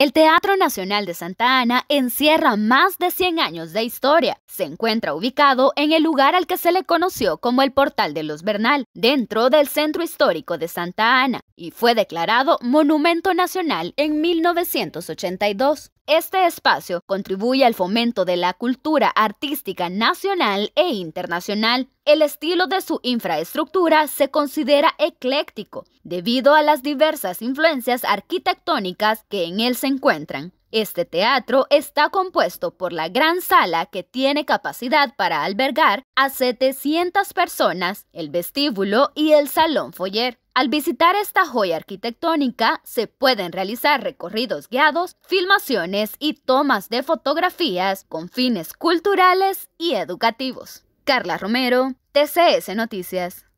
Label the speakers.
Speaker 1: El Teatro Nacional de Santa Ana encierra más de 100 años de historia. Se encuentra ubicado en el lugar al que se le conoció como el Portal de los Bernal, dentro del Centro Histórico de Santa Ana, y fue declarado Monumento Nacional en 1982. Este espacio contribuye al fomento de la cultura artística nacional e internacional. El estilo de su infraestructura se considera ecléctico debido a las diversas influencias arquitectónicas que en él se encuentran. Este teatro está compuesto por la gran sala que tiene capacidad para albergar a 700 personas, el vestíbulo y el salón foyer. Al visitar esta joya arquitectónica se pueden realizar recorridos guiados, filmaciones y tomas de fotografías con fines culturales y educativos. Carla Romero, TCS Noticias.